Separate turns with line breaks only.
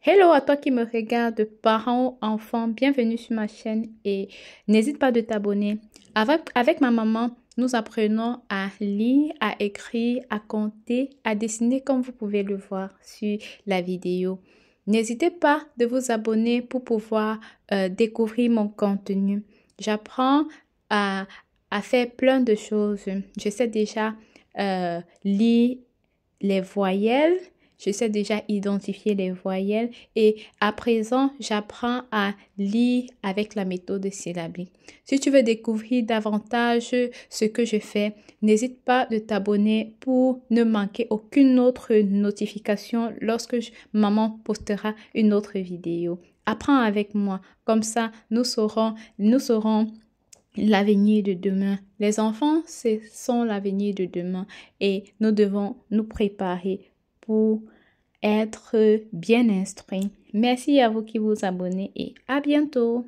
Hello à toi qui me regarde, parents, enfants, bienvenue sur ma chaîne et n'hésite pas de t'abonner. Avec, ma maman, nous apprenons à lire, à écrire, à compter, à dessiner comme vous pouvez le voir sur la vidéo. N'hésitez pas de vous abonner pour pouvoir euh, découvrir mon contenu. J'apprends à, faire plein de choses. Je sais déjà euh, lire les voyelles, je sais déjà identifier les voyelles et à présent, j'apprends à lire avec la méthode syllabique. Si tu veux découvrir davantage ce que je fais, n'hésite pas de t'abonner pour ne manquer aucune autre notification lorsque maman postera une autre vidéo. Apprends avec moi, comme ça nous saurons, nous saurons l'avenir de demain. Les enfants, ce sont l'avenir de demain et nous devons nous préparer pour être bien instruit. Merci à vous qui vous abonnez et à bientôt.